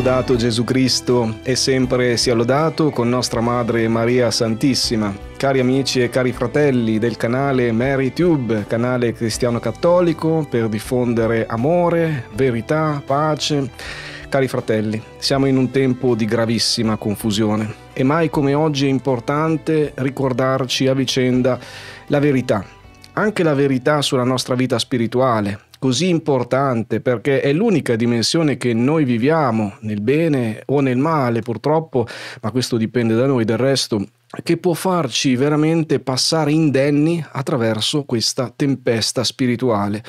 Lodato Gesù Cristo e sempre sia lodato con nostra Madre Maria Santissima. Cari amici e cari fratelli del canale MaryTube, canale cristiano cattolico per diffondere amore, verità, pace. Cari fratelli, siamo in un tempo di gravissima confusione e mai come oggi è importante ricordarci a vicenda la verità, anche la verità sulla nostra vita spirituale, così importante perché è l'unica dimensione che noi viviamo nel bene o nel male purtroppo, ma questo dipende da noi, del resto che può farci veramente passare indenni attraverso questa tempesta spirituale.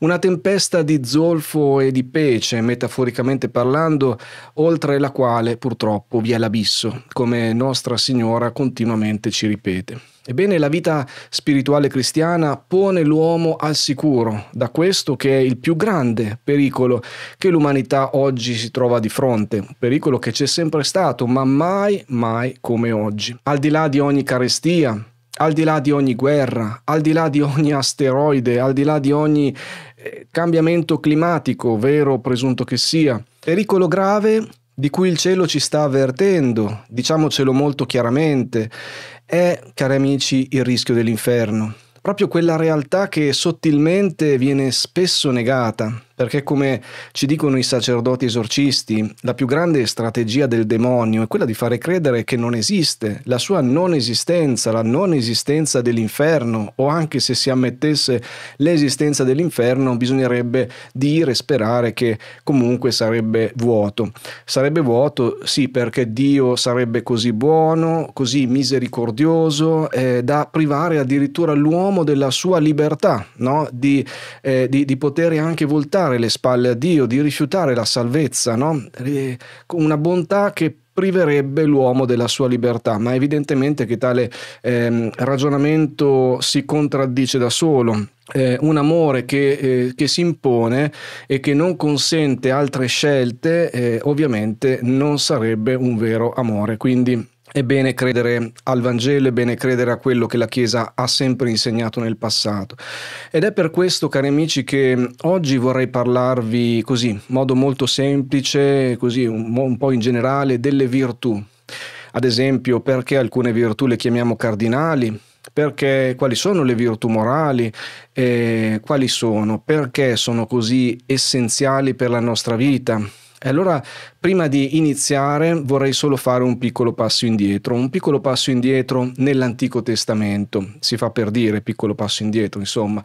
Una tempesta di zolfo e di pece, metaforicamente parlando, oltre la quale purtroppo vi è l'abisso, come Nostra Signora continuamente ci ripete. Ebbene, la vita spirituale cristiana pone l'uomo al sicuro da questo che è il più grande pericolo che l'umanità oggi si trova di fronte, un pericolo che c'è sempre stato, ma mai, mai come oggi. Al di di là di ogni carestia, al di là di ogni guerra, al di là di ogni asteroide, al di là di ogni eh, cambiamento climatico, vero o presunto che sia. Pericolo grave di cui il cielo ci sta avvertendo, diciamocelo molto chiaramente, è, cari amici, il rischio dell'inferno. Proprio quella realtà che sottilmente viene spesso negata, perché come ci dicono i sacerdoti esorcisti, la più grande strategia del demonio è quella di fare credere che non esiste, la sua non esistenza, la non esistenza dell'inferno, o anche se si ammettesse l'esistenza dell'inferno, bisognerebbe dire, sperare che comunque sarebbe vuoto. Sarebbe vuoto, sì, perché Dio sarebbe così buono, così misericordioso, eh, da privare addirittura l'uomo della sua libertà, no? di, eh, di, di poter anche voltare girare le spalle a Dio, di rifiutare la salvezza, no? una bontà che priverebbe l'uomo della sua libertà, ma evidentemente che tale eh, ragionamento si contraddice da solo. Eh, un amore che, eh, che, si impone e che non consente altre scelte, eh, ovviamente non sarebbe un vero amore. Quindi è bene credere al Vangelo, è bene credere a quello che la Chiesa ha sempre insegnato nel passato. Ed è per questo, cari amici, che oggi vorrei parlarvi così, in modo molto semplice, così un, un po' in generale, delle virtù. Ad esempio, perché alcune virtù le chiamiamo cardinali, perché, quali sono le virtù morali, eh, quali sono, perché sono così essenziali per la nostra vita e allora, prima di iniziare, vorrei solo fare un piccolo passo indietro, un piccolo passo indietro nell'Antico Testamento. Si fa per dire piccolo passo indietro, insomma.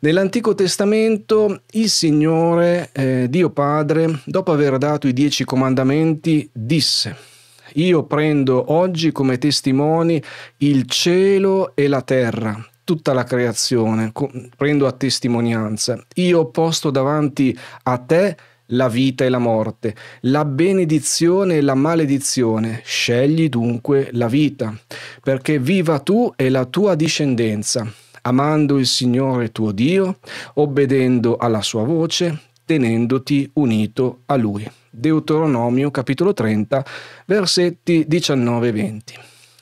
Nell'Antico Testamento il Signore, eh, Dio Padre, dopo aver dato i dieci comandamenti, disse, io prendo oggi come testimoni il cielo e la terra, tutta la creazione, prendo a testimonianza. Io ho posto davanti a te la vita e la morte, la benedizione e la maledizione. Scegli dunque la vita, perché viva tu e la tua discendenza, amando il Signore tuo Dio, obbedendo alla sua voce, tenendoti unito a lui. Deuteronomio capitolo 30, versetti 19 20.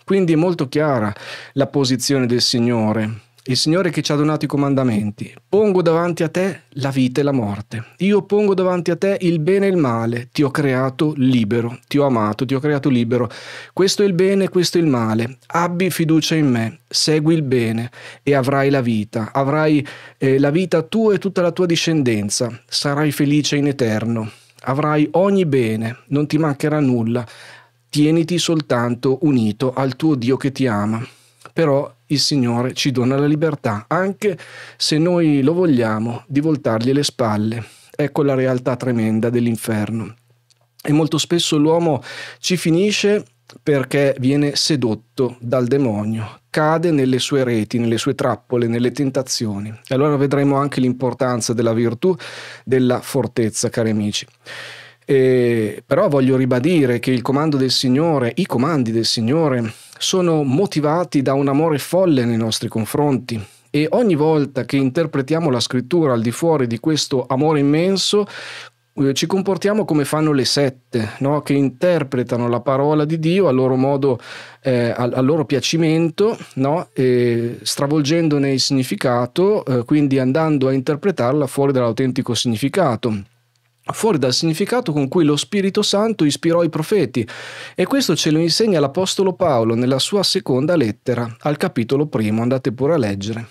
Quindi è molto chiara la posizione del Signore il Signore che ci ha donato i comandamenti. Pongo davanti a te la vita e la morte. Io pongo davanti a te il bene e il male. Ti ho creato libero, ti ho amato, ti ho creato libero. Questo è il bene, questo è il male. Abbi fiducia in me, segui il bene e avrai la vita. Avrai eh, la vita tua e tutta la tua discendenza. Sarai felice in eterno. Avrai ogni bene, non ti mancherà nulla. Tieniti soltanto unito al tuo Dio che ti ama. Però il Signore ci dona la libertà, anche se noi lo vogliamo, di voltargli le spalle. Ecco la realtà tremenda dell'inferno. E molto spesso l'uomo ci finisce perché viene sedotto dal demonio, cade nelle sue reti, nelle sue trappole, nelle tentazioni. E allora vedremo anche l'importanza della virtù, della fortezza, cari amici. Eh, però voglio ribadire che il comando del Signore, i comandi del Signore, sono motivati da un amore folle nei nostri confronti. E ogni volta che interpretiamo la scrittura al di fuori di questo amore immenso, eh, ci comportiamo come fanno le sette, no? che interpretano la parola di Dio a loro modo, eh, al, al, loro piacimento, no? stravolgendone il significato, eh, quindi andando a interpretarla fuori dall'autentico significato fuori dal significato con cui lo Spirito Santo ispirò i profeti e questo ce lo insegna l'Apostolo Paolo nella sua seconda lettera al capitolo primo, andate pure a leggere.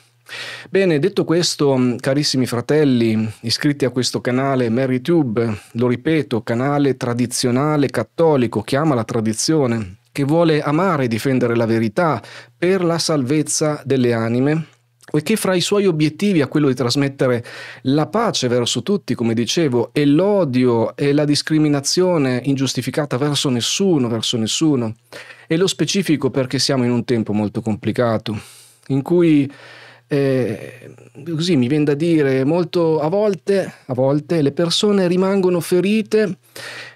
Bene, detto questo, mm, carissimi fratelli iscritti a questo canale MaryTube, lo ripeto, canale tradizionale cattolico che ama la tradizione, che vuole amare e difendere la verità per la salvezza delle anime, e che fra i suoi obiettivi ha quello di trasmettere la pace verso tutti, come dicevo, e l'odio e la discriminazione ingiustificata verso nessuno, verso nessuno. E lo specifico perché siamo in un tempo molto complicato, in cui, eh, così mi viene da dire, molto, a, volte, a volte le persone rimangono ferite,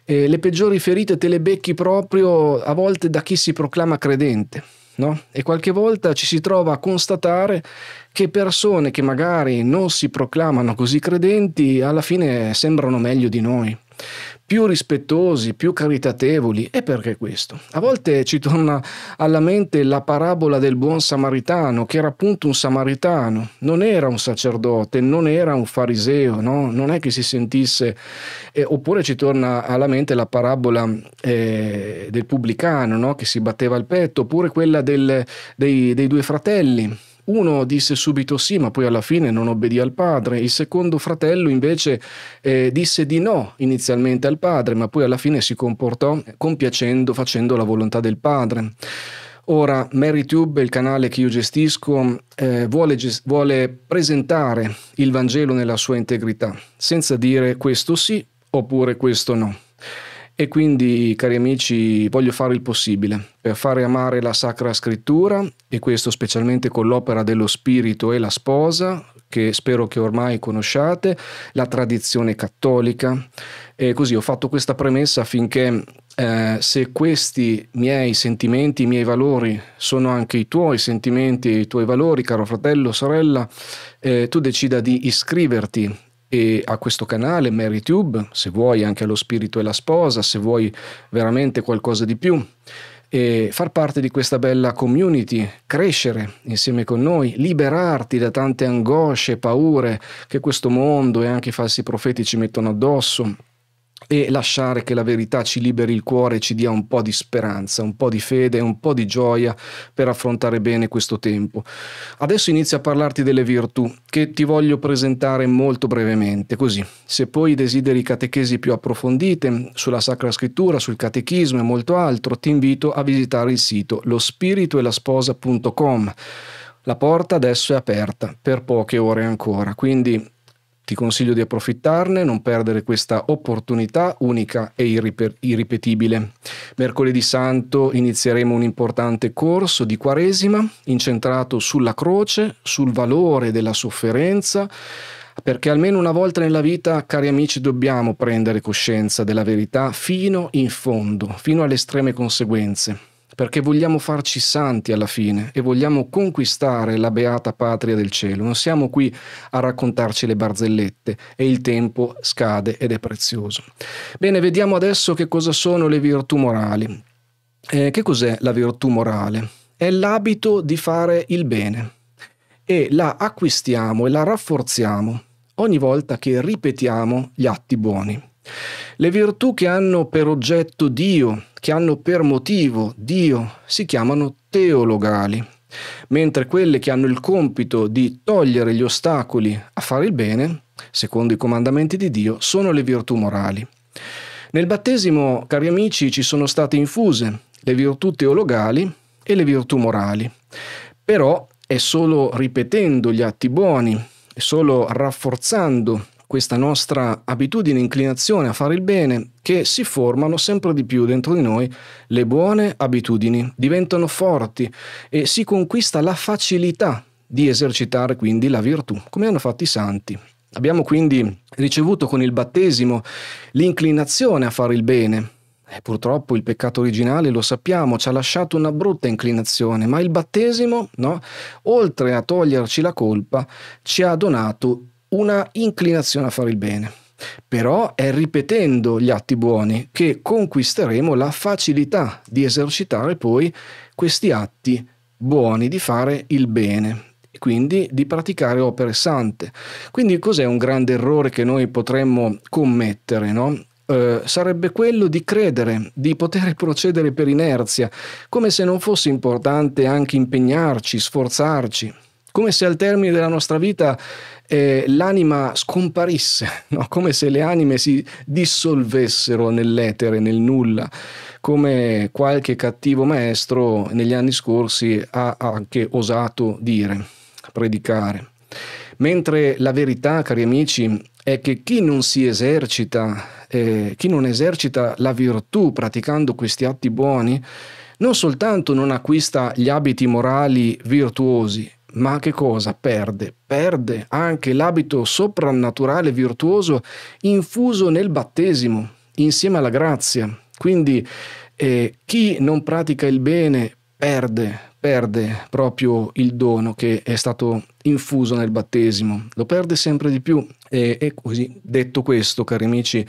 eh, le peggiori ferite te le becchi proprio a volte da chi si proclama credente no? E qualche volta ci si trova a constatare che persone che magari non si proclamano così credenti alla fine sembrano meglio di noi più rispettosi, più caritatevoli. E perché questo? A volte ci torna alla mente la parabola del buon samaritano, che era appunto un samaritano, non era un sacerdote, non era un fariseo, no? non è che si sentisse... Eh, oppure ci torna alla mente la parabola eh, del pubblicano, no? che si batteva il petto, oppure quella del, dei, dei due fratelli uno disse subito sì, ma poi alla fine non obbedì al padre. Il secondo fratello invece eh, disse di no inizialmente al padre, ma poi alla fine si comportò compiacendo, facendo la volontà del padre. Ora, MaryTube, il canale che io gestisco, eh, vuole, ges- vuole presentare il Vangelo nella sua integrità, senza dire questo sì oppure questo no. E quindi, cari amici, voglio fare il possibile per fare amare la Sacra Scrittura, e questo specialmente con l'opera dello Spirito e la Sposa, che spero che ormai conosciate, la tradizione cattolica. E così ho fatto questa premessa affinché eh, se questi miei sentimenti, i miei valori sono anche i tuoi sentimenti e i tuoi valori, caro fratello, sorella, eh, tu decida di iscriverti e a questo canale MaryTube, se vuoi anche allo spirito e la sposa, se vuoi veramente qualcosa di più e far parte di questa bella community, crescere insieme con noi, liberarti da tante angosce, paure che questo mondo e anche i falsi profeti ci mettono addosso e lasciare che la verità ci liberi il cuore e ci dia un po' di speranza, un po' di fede, un po' di gioia per affrontare bene questo tempo. Adesso inizio a parlarti delle virtù che ti voglio presentare molto brevemente, così se poi desideri catechesi più approfondite sulla Sacra Scrittura, sul catechismo e molto altro, ti invito a visitare il sito lo La porta adesso è aperta per poche ore ancora, quindi ti consiglio di approfittarne, non perdere questa opportunità unica e irriper- irripetibile. Mercoledì Santo inizieremo un importante corso di Quaresima incentrato sulla croce, sul valore della sofferenza perché almeno una volta nella vita, cari amici, dobbiamo prendere coscienza della verità fino in fondo, fino alle estreme conseguenze perché vogliamo farci santi alla fine e vogliamo conquistare la beata patria del cielo. Non siamo qui a raccontarci le barzellette e il tempo scade ed è prezioso. Bene, vediamo adesso che cosa sono le virtù morali. Eh, che cos'è la virtù morale? È l'abito di fare il bene e la acquistiamo e la rafforziamo ogni volta che ripetiamo gli atti buoni. Le virtù che hanno per oggetto Dio, che hanno per motivo Dio si chiamano teologali, mentre quelle che hanno il compito di togliere gli ostacoli a fare il bene, secondo i comandamenti di Dio, sono le virtù morali. Nel battesimo, cari amici, ci sono state infuse le virtù teologali e le virtù morali. Però è solo ripetendo gli atti buoni, è solo rafforzando questa nostra abitudine, inclinazione a fare il bene, che si formano sempre di più dentro di noi le buone abitudini, diventano forti e si conquista la facilità di esercitare quindi la virtù, come hanno fatto i santi. Abbiamo quindi ricevuto con il battesimo l'inclinazione a fare il bene, eh, purtroppo il peccato originale, lo sappiamo, ci ha lasciato una brutta inclinazione, ma il battesimo, no? oltre a toglierci la colpa, ci ha donato una inclinazione a fare il bene. Però è ripetendo gli atti buoni che conquisteremo la facilità di esercitare poi questi atti buoni, di fare il bene, e quindi di praticare opere sante. Quindi cos'è un grande errore che noi potremmo commettere? No? Eh, sarebbe quello di credere, di poter procedere per inerzia, come se non fosse importante anche impegnarci, sforzarci come se al termine della nostra vita eh, l'anima scomparisse, no? come se le anime si dissolvessero nell'etere, nel nulla, come qualche cattivo maestro negli anni scorsi ha anche osato dire, predicare. Mentre la verità, cari amici, è che chi non si esercita, eh, chi non esercita la virtù praticando questi atti buoni, non soltanto non acquista gli abiti morali virtuosi, ma che cosa perde? Perde anche l'abito soprannaturale virtuoso infuso nel battesimo, insieme alla grazia. Quindi eh, chi non pratica il bene perde, perde proprio il dono che è stato infuso nel battesimo, lo perde sempre di più. E, e così, detto questo, cari amici,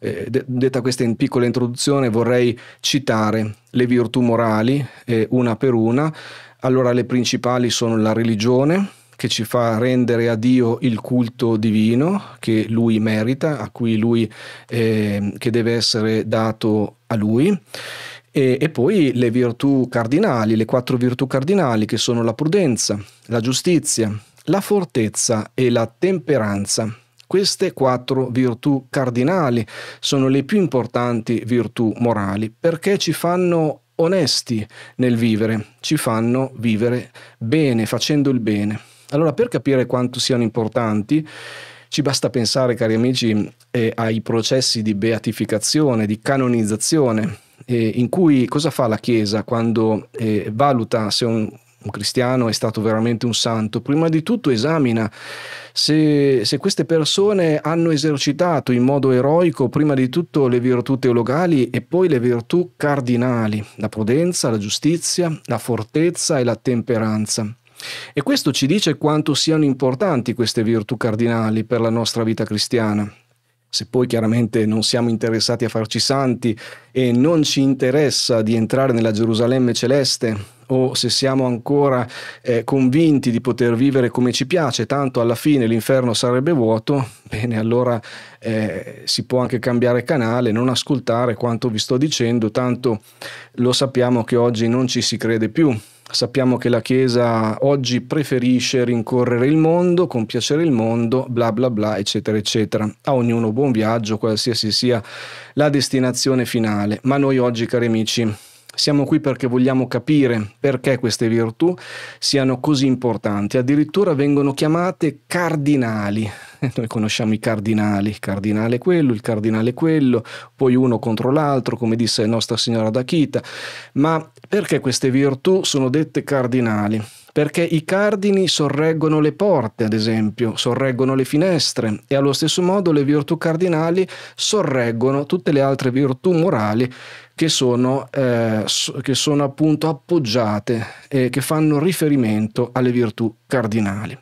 eh, de- detta questa in piccola introduzione, vorrei citare le virtù morali eh, una per una allora le principali sono la religione, che ci fa rendere a Dio il culto divino che lui merita, a cui lui, eh, che deve essere dato a lui. E, e, poi le virtù cardinali, le quattro virtù cardinali che sono la prudenza, la giustizia, la fortezza e la temperanza. Queste quattro virtù cardinali sono le più importanti virtù morali perché ci fanno onesti nel vivere, ci fanno vivere bene, facendo il bene. Allora, per capire quanto siano importanti, ci basta pensare, cari amici, eh, ai processi di beatificazione, di canonizzazione, eh, in cui cosa fa la Chiesa quando eh, valuta se un un cristiano, è stato veramente un santo, prima di tutto esamina se, se queste persone hanno esercitato in modo eroico prima di tutto le virtù teologali e poi le virtù cardinali, la prudenza, la giustizia, la fortezza e la temperanza. E questo ci dice quanto siano importanti queste virtù cardinali per la nostra vita cristiana. Se poi chiaramente non siamo interessati a farci santi e non ci interessa di entrare nella Gerusalemme celeste, o se siamo ancora eh, convinti di poter vivere come ci piace, tanto alla fine l'inferno sarebbe vuoto, bene, allora eh, si può anche cambiare canale, non ascoltare quanto vi sto dicendo, tanto lo sappiamo che oggi non ci si crede più. Sappiamo che la Chiesa oggi preferisce rincorrere il mondo, compiacere il mondo, bla bla bla, eccetera, eccetera. A ognuno buon viaggio, qualsiasi sia la destinazione finale. Ma noi oggi, cari amici, siamo qui perché vogliamo capire perché queste virtù siano così importanti, addirittura vengono chiamate cardinali. Noi conosciamo i cardinali, il cardinale quello, il cardinale quello, poi uno contro l'altro, come disse Nostra Signora d'Achita. Ma perché queste virtù sono dette cardinali? perché i cardini sorreggono le porte, ad esempio, sorreggono le finestre e allo stesso modo le virtù cardinali sorreggono tutte le altre virtù morali che sono, eh, che sono appunto appoggiate e che fanno riferimento alle virtù cardinali.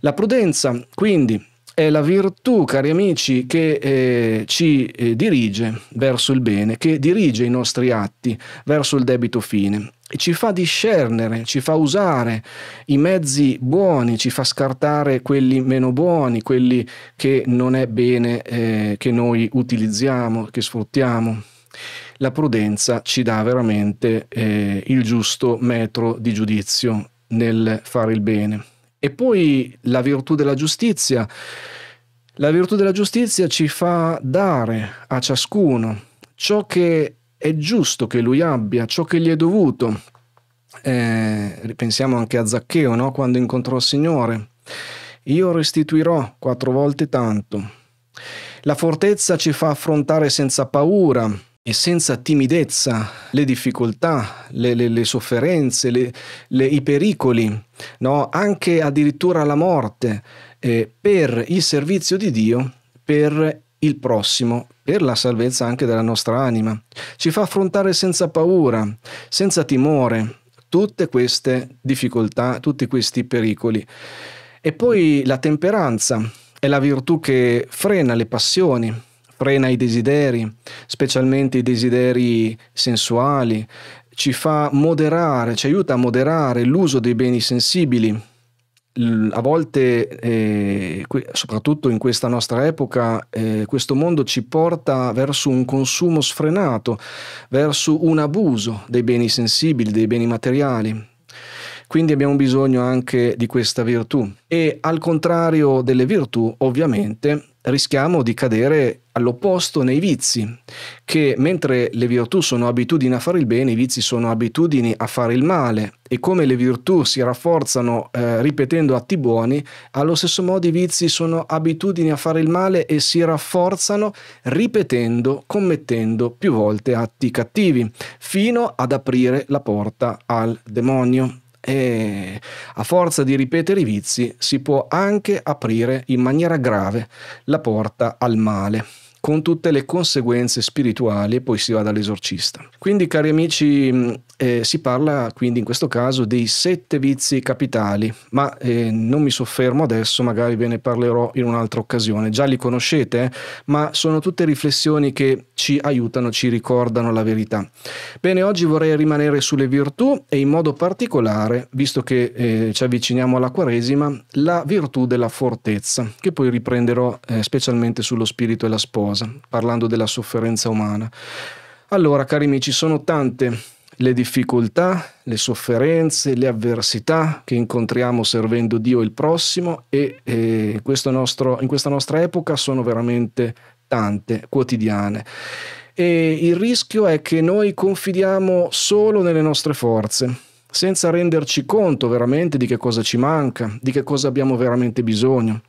La prudenza, quindi, è la virtù, cari amici, che eh, ci eh, dirige verso il bene, che dirige i nostri atti verso il debito fine e ci fa discernere, ci fa usare i mezzi buoni, ci fa scartare quelli meno buoni, quelli che non è bene eh, che noi utilizziamo, che sfruttiamo. La prudenza ci dà veramente eh, il giusto metro di giudizio nel fare il bene. E poi la virtù della giustizia. La virtù della giustizia ci fa dare a ciascuno ciò che è giusto che lui abbia, ciò che gli è dovuto. Eh, ripensiamo anche a Zaccheo, no? quando incontrò il Signore. Io restituirò quattro volte tanto. La fortezza ci fa affrontare senza paura e senza timidezza le difficoltà, le, le, le sofferenze, le, i pericoli, no? anche addirittura la morte, eh, per il servizio di Dio, per il prossimo, per la salvezza anche della nostra anima. Ci fa affrontare senza paura, senza timore, tutte queste difficoltà, tutti questi pericoli. E poi la temperanza è la virtù che frena le passioni, frena i desideri, specialmente i desideri sensuali, ci fa moderare, ci aiuta a moderare l'uso dei beni sensibili. A volte, eh, soprattutto in questa nostra epoca, eh, questo mondo ci porta verso un consumo sfrenato, verso un abuso dei beni sensibili, dei beni materiali. Quindi abbiamo bisogno anche di questa virtù. E al contrario delle virtù, ovviamente, rischiamo di cadere all'opposto nei vizi, che mentre le virtù sono abitudini a fare il bene, i vizi sono abitudini a fare il male e come le virtù si rafforzano eh, ripetendo atti buoni, allo stesso modo i vizi sono abitudini a fare il male e si rafforzano ripetendo, commettendo più volte atti cattivi, fino ad aprire la porta al demonio e a forza di ripetere i vizi si può anche aprire in maniera grave la porta al male con tutte le conseguenze spirituali e poi si va dall'esorcista. Quindi cari amici, eh, si parla quindi in questo caso dei sette vizi capitali, ma eh, non mi soffermo adesso, magari ve ne parlerò in un'altra occasione. Già li conoscete, eh? ma sono tutte riflessioni che ci aiutano, ci ricordano la verità. Bene, oggi vorrei rimanere sulle virtù e in modo particolare, visto che eh, ci avviciniamo alla Quaresima, la virtù della fortezza, che poi riprenderò eh, specialmente sullo spirito e la sposa, parlando della sofferenza umana. Allora, cari amici, sono tante le difficoltà, le sofferenze, le avversità che incontriamo servendo Dio e il prossimo e, e nostro, in questa nostra epoca sono veramente tante, quotidiane. E il rischio è che noi confidiamo solo nelle nostre forze, senza renderci conto veramente di che cosa ci manca, di che cosa abbiamo veramente bisogno.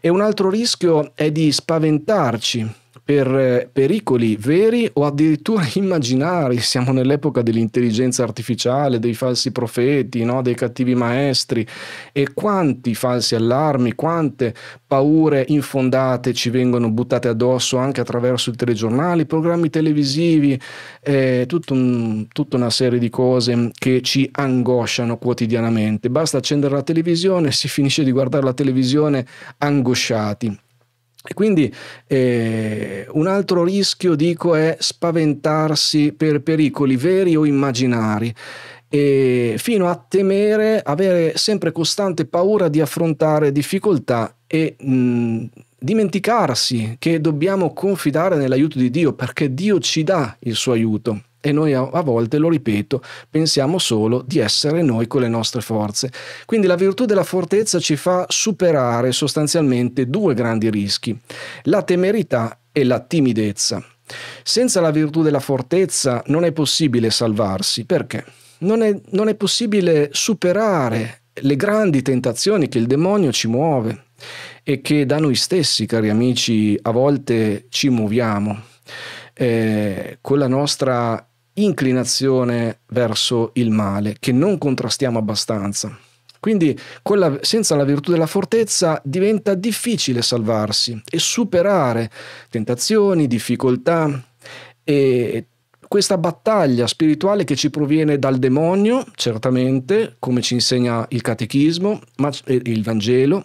E un altro rischio è di spaventarci per eh, pericoli veri o addirittura immaginari. Siamo nell'epoca dell'intelligenza artificiale, dei falsi profeti, no? dei cattivi maestri e quanti falsi allarmi, quante paure infondate ci vengono buttate addosso anche attraverso i telegiornali, i programmi televisivi, eh, tutto un, tutta una serie di cose che ci angosciano quotidianamente. Basta accendere la televisione, si finisce di guardare la televisione angosciati. E quindi eh, un altro rischio, dico, è spaventarsi per pericoli veri o immaginari fino a temere, avere sempre costante paura di affrontare difficoltà e mh, mm, dimenticarsi che dobbiamo confidare nell'aiuto di Dio perché Dio ci dà il suo aiuto e noi a volte, lo ripeto, pensiamo solo di essere noi con le nostre forze. Quindi la virtù della fortezza ci fa superare sostanzialmente due grandi rischi, la temerità e la timidezza. Senza la virtù della fortezza non è possibile salvarsi, perché non è, non è possibile superare le grandi tentazioni che il demonio ci muove e che da noi stessi, cari amici, a volte ci muoviamo. Eh, con la nostra inclinazione verso il male che non contrastiamo abbastanza. Quindi la, senza la virtù della fortezza diventa difficile salvarsi e superare tentazioni, difficoltà e questa battaglia spirituale che ci proviene dal demonio, certamente, come ci insegna il catechismo, ma, eh, il Vangelo,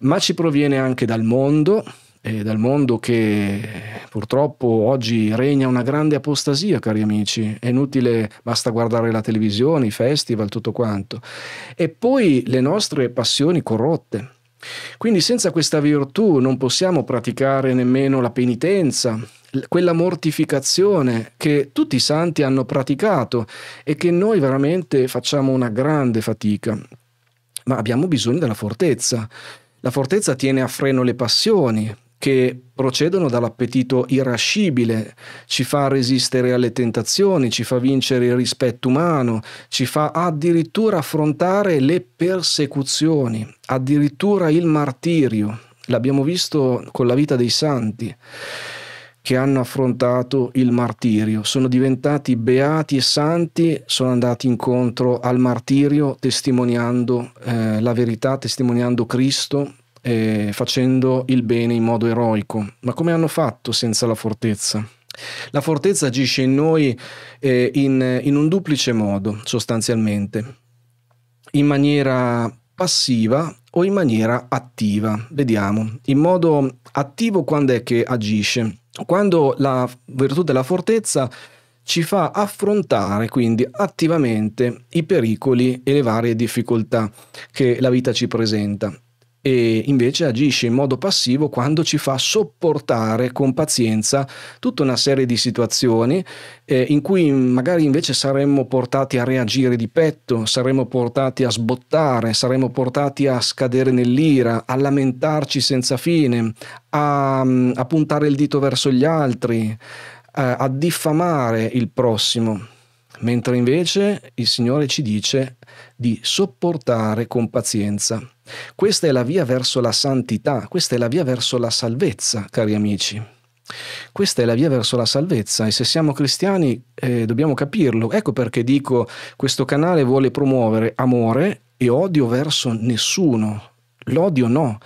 ma ci proviene anche dal mondo, eh, dal mondo che purtroppo oggi regna una grande apostasia, cari amici. È inutile, basta guardare la televisione, i festival, tutto quanto. E poi le nostre passioni corrotte. Quindi senza questa virtù non possiamo praticare nemmeno la penitenza, quella mortificazione che tutti i santi hanno praticato e che noi veramente facciamo una grande fatica. Ma abbiamo bisogno della fortezza. La fortezza tiene a freno le passioni, che procedono dall'appetito irascibile, ci fa resistere alle tentazioni, ci fa vincere il rispetto umano, ci fa addirittura affrontare le persecuzioni, addirittura il martirio. L'abbiamo visto con la vita dei santi che hanno affrontato il martirio, sono diventati beati e santi, sono andati incontro al martirio testimoniando eh, la verità, testimoniando Cristo eh, facendo il bene in modo eroico, ma come hanno fatto senza la fortezza? La fortezza agisce in noi eh, in, in un duplice modo, sostanzialmente, in maniera passiva o in maniera attiva. Vediamo, in modo attivo quando è che agisce? Quando la virtù della fortezza ci fa affrontare quindi attivamente i pericoli e le varie difficoltà che la vita ci presenta e invece agisce in modo passivo quando ci fa sopportare con pazienza tutta una serie di situazioni eh, in cui magari invece saremmo portati a reagire di petto, saremmo portati a sbottare, saremmo portati a scadere nell'ira, a lamentarci senza fine, a, mm, a puntare il dito verso gli altri, a, eh, a diffamare il prossimo mentre invece il Signore ci dice di sopportare con pazienza. Questa è la via verso la santità, questa è la via verso la salvezza, cari amici. Questa è la via verso la salvezza e se siamo cristiani eh, dobbiamo capirlo. Ecco perché dico questo canale vuole promuovere amore e odio verso nessuno. L'odio no.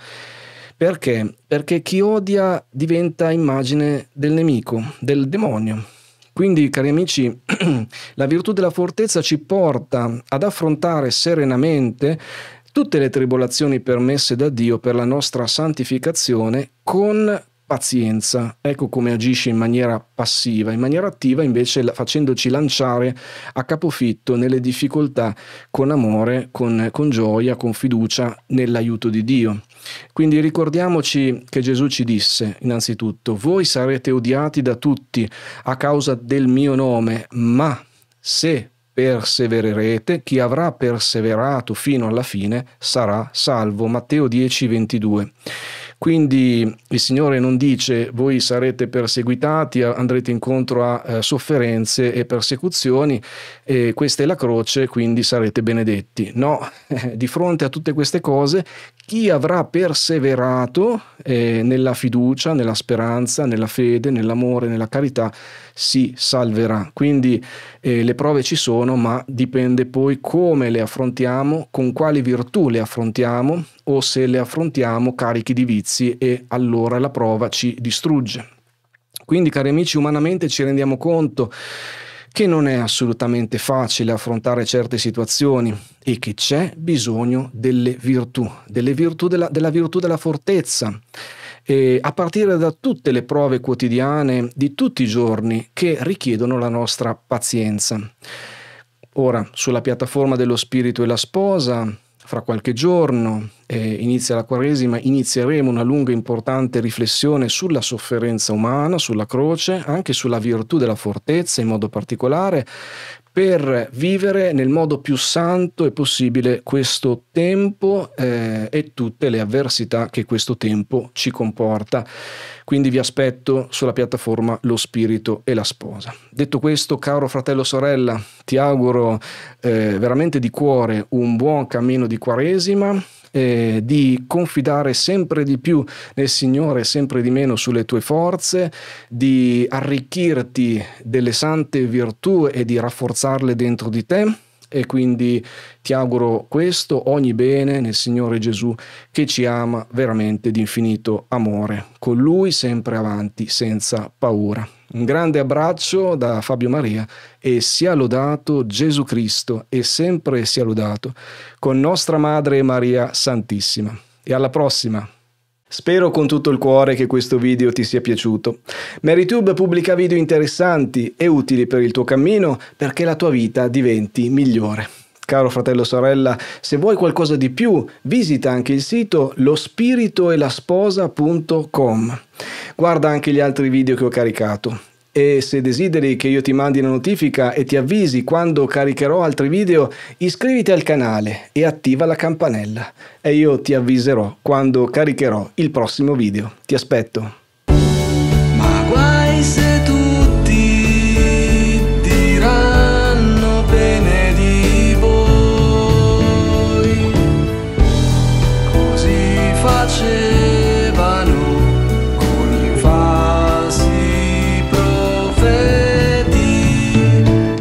Perché? Perché chi odia diventa immagine del nemico, del demonio. Quindi, cari amici, la virtù della fortezza ci porta ad affrontare serenamente tutte le tribolazioni permesse da Dio per la nostra santificazione con pazienza, ecco come agisce in maniera passiva, in maniera attiva invece facendoci lanciare a capofitto nelle difficoltà con amore, con, con gioia, con fiducia nell'aiuto di Dio. Quindi ricordiamoci che Gesù ci disse innanzitutto, voi sarete odiati da tutti a causa del mio nome, ma se persevererete, chi avrà perseverato fino alla fine sarà salvo. Matteo 10, 22. Quindi il Signore non dice voi sarete perseguitati, andrete incontro a eh, sofferenze e persecuzioni, e questa è la croce, quindi sarete benedetti. No, di fronte a tutte queste cose, chi avrà perseverato eh, nella fiducia, nella speranza, nella fede, nell'amore, nella carità, si salverà. Quindi eh, le prove ci sono, ma dipende poi come le affrontiamo, con quali virtù le affrontiamo o se le affrontiamo carichi di vizi e allora la prova ci distrugge. Quindi cari amici, umanamente ci rendiamo conto che non è assolutamente facile affrontare certe situazioni e che c'è bisogno delle virtù, delle virtù della, della virtù della fortezza eh, a partire da tutte le prove quotidiane di tutti i giorni che richiedono la nostra pazienza. Ora, sulla piattaforma dello Spirito e la Sposa, fra qualche giorno, eh, inizia la Quaresima, inizieremo una lunga e importante riflessione sulla sofferenza umana, sulla croce, anche sulla virtù della fortezza in modo particolare, per vivere nel modo più santo e possibile questo tempo eh, e tutte le avversità che questo tempo ci comporta. Quindi vi aspetto sulla piattaforma Lo Spirito e la Sposa. Detto questo, caro fratello sorella, ti auguro eh, veramente di cuore un buon cammino di Quaresima eh, di confidare sempre di più nel Signore, sempre di meno sulle tue forze, di arricchirti delle sante virtù e di rafforzarle dentro di te. E quindi ti auguro questo, ogni bene nel Signore Gesù che ci ama veramente di infinito amore, con Lui sempre avanti, senza paura. Un grande abbraccio da Fabio Maria e sia lodato Gesù Cristo e sempre sia lodato con nostra Madre Maria Santissima. E alla prossima! Spero con tutto il cuore che questo video ti sia piaciuto. MaryTube pubblica video interessanti e utili per il tuo cammino perché la tua vita diventi migliore caro fratello sorella, se vuoi qualcosa di più, visita anche il sito lospiritoelasposa.com. Guarda anche gli altri video che ho caricato. E se desideri che io ti mandi una notifica e ti avvisi quando caricherò altri video, iscriviti al canale e attiva la campanella e io ti avviserò quando caricherò il prossimo video. Ti aspetto.